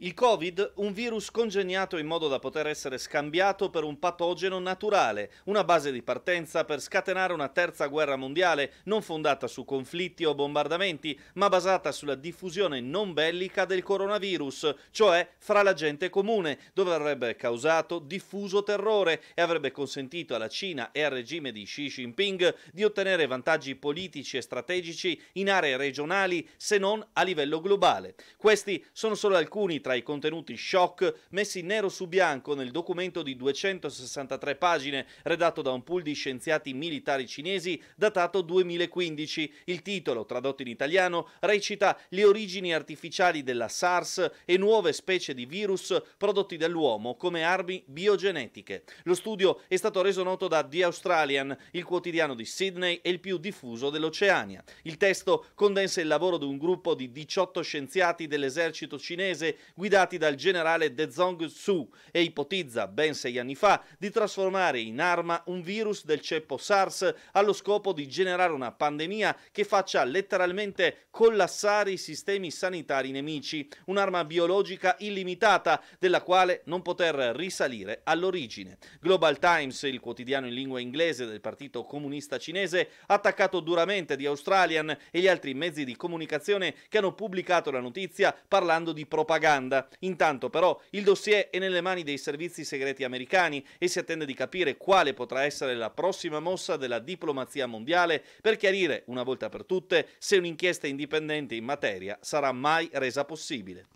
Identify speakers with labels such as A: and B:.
A: Il Covid, un virus congegnato in modo da poter essere scambiato per un patogeno naturale, una base di partenza per scatenare una terza guerra mondiale non fondata su conflitti o bombardamenti, ma basata sulla diffusione non bellica del coronavirus, cioè fra la gente comune, dove avrebbe causato diffuso terrore e avrebbe consentito alla Cina e al regime di Xi Jinping di ottenere vantaggi politici e strategici in aree regionali se non a livello globale. Questi sono solo alcuni tra tra i contenuti shock messi nero su bianco nel documento di 263 pagine redatto da un pool di scienziati militari cinesi datato 2015. Il titolo, tradotto in italiano, recita Le origini artificiali della SARS e nuove specie di virus prodotti dall'uomo come armi biogenetiche. Lo studio è stato reso noto da The Australian, il quotidiano di Sydney e il più diffuso dell'Oceania. Il testo condensa il lavoro di un gruppo di 18 scienziati dell'esercito cinese guidati dal generale De Zong Su e ipotizza, ben sei anni fa, di trasformare in arma un virus del ceppo SARS allo scopo di generare una pandemia che faccia letteralmente collassare i sistemi sanitari nemici, un'arma biologica illimitata della quale non poter risalire all'origine. Global Times, il quotidiano in lingua inglese del Partito Comunista Cinese, ha attaccato duramente di Australian e gli altri mezzi di comunicazione che hanno pubblicato la notizia parlando di propaganda Ruanda. Intanto però il dossier è nelle mani dei servizi segreti americani e si attende di capire quale potrà essere la prossima mossa della diplomazia mondiale per chiarire una volta per tutte se un'inchiesta indipendente in materia sarà mai resa possibile.